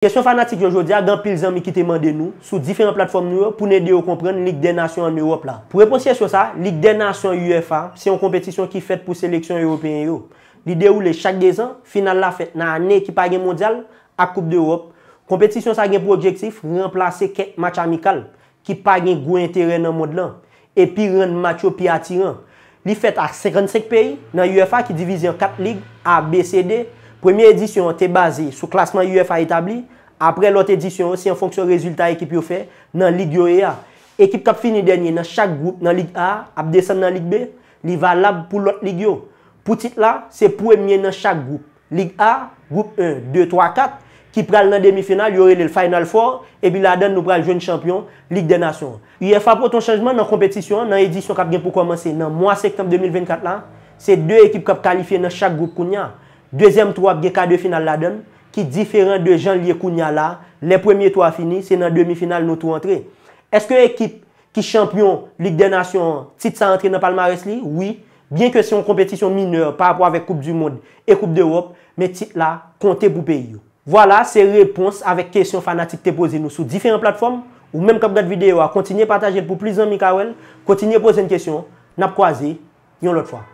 Kèsyon fanatik yojodi agan pil zanmi ki te mande nou sou diferent platform nou yo pou ne de yo komprende Ligue des Nations en Europe la. Pou reponsye sou sa, Ligue des Nations UEFA se yon kompetisyon ki fet pou seleksyon European yo. Li deroule chak de zan, final la fet nan ane ki pa gen mondial a Koupe d'Europe. Kompetisyon sa gen pou objektif, remplase kek match amikal ki pa gen gwen teren an mod lan. E pi ren matcho pi atiran. Li fet a 55 peyi nan UEFA ki divize yon 4 lig a BCD Premye edisyon te baze sou klasman UFA etabli, apre lote edisyon osi an fonksyon rezultat ekip yo fe nan lig yo e a. Ekip kap fin ni denye nan chak group nan lig A ap desen nan lig B, li valab pou lote lig yo. Pou tit la, se pou emye nan chak group. Lig A, group 1, 2, 3, 4, ki pral nan demifinal yore le final 4, e bi la den nou pral joun champion lig de nasyon. UFA poton chanjman nan kompetisyon nan edisyon kap gen pou komanse nan mwa sektem 2024 la, se de ekip kap kalifiye nan chak group koun ya. Dezem tou apge kade final la den, ki diferent de Jean-Lie Kounia la, le premye tou ap fini, se nan demi final nou tou antre. Eske ekip ki champion Ligue des Nations tit sa antre na palmarès li? Oui, bien ke se yon kompetisyon mineur pa apwa vek Koupe du Monde et Koupe d'Europe, me tit la konte pou peyo. Vwala se repons avek kesyon fanatik te pose nou sou diferent platform, ou menm kap gade videyo a kontinye pataje pou plizan mi kawel, kontinye pose yon kesyon, nap kwa zi, yon lot fwa.